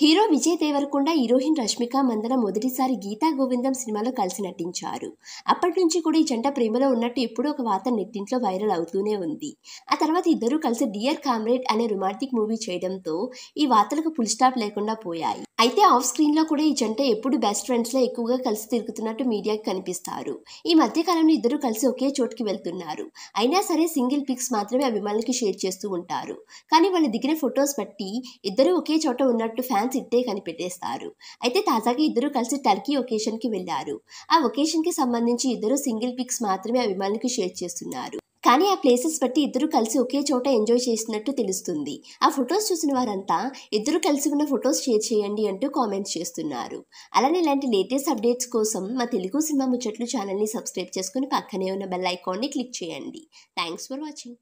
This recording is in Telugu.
హీరో విజయ్ దేవరకొండ హీరోయిన్ రష్మిక మందన మొదటిసారి గీతా గోవిందం సినిమాలో కలిసి నటించారు అప్పటి నుంచి కూడా ఈ జంట ప్రేమలో ఉన్నట్టు ఎప్పుడూ ఒక వార్త నెట్టింట్లో వైరల్ అవుతూనే ఉంది ఆ తర్వాత ఇద్దరూ కలిసి డియర్ కామ్రేడ్ అనే రొమాంటిక్ మూవీ చేయడంతో ఈ వార్తలకు ఫుల్ స్టాప్ లేకుండా పోయాయి అయితే ఆఫ్ స్క్రీన్లో కూడా ఈ జంట ఎప్పుడు బెస్ట్ ఫ్రెండ్స్లో ఎక్కువగా కలిసి తిరుగుతున్నట్టు మీడియాకి కనిపిస్తారు ఈ మధ్యకాలంలో ఇద్దరు కలిసి ఒకే చోటుకి వెళ్తున్నారు అయినా సరే సింగిల్ పిక్స్ మాత్రమే అభిమానులకి షేర్ చేస్తూ ఉంటారు కానీ వాళ్ళు దిగిన ఫొటోస్ బట్టి ఇద్దరు ఒకే చోట ఉన్నట్టు ఫ్యాన్స్ ఇట్టే కనిపెట్టేస్తారు అయితే తాజాగా ఇద్దరు కలిసి టర్కీ ఒకేషన్కి వెళ్ళారు ఆ ఒకేషన్కి సంబంధించి ఇద్దరు సింగిల్ పిక్స్ మాత్రమే అభిమానులకి షేర్ చేస్తున్నారు కానీ ఆ ప్లేసెస్ బట్టి ఇద్దరు కలిసి ఒకే చోట ఎంజాయ్ చేసినట్టు తెలుస్తుంది ఆ ఫొటోస్ చూసిన వారంతా ఇద్దరు కలిసి ఉన్న ఫొటోస్ షేర్ చేయండి అంటూ కామెంట్స్ చేస్తున్నారు అలానే ఇలాంటి లేటెస్ట్ అప్డేట్స్ కోసం మా తెలుగు సినిమా ముచ్చట్లు ఛానల్ని సబ్స్క్రైబ్ చేసుకుని పక్కనే ఉన్న బెల్ ఐకాన్ని క్లిక్ చేయండి థ్యాంక్స్ ఫర్ వాచింగ్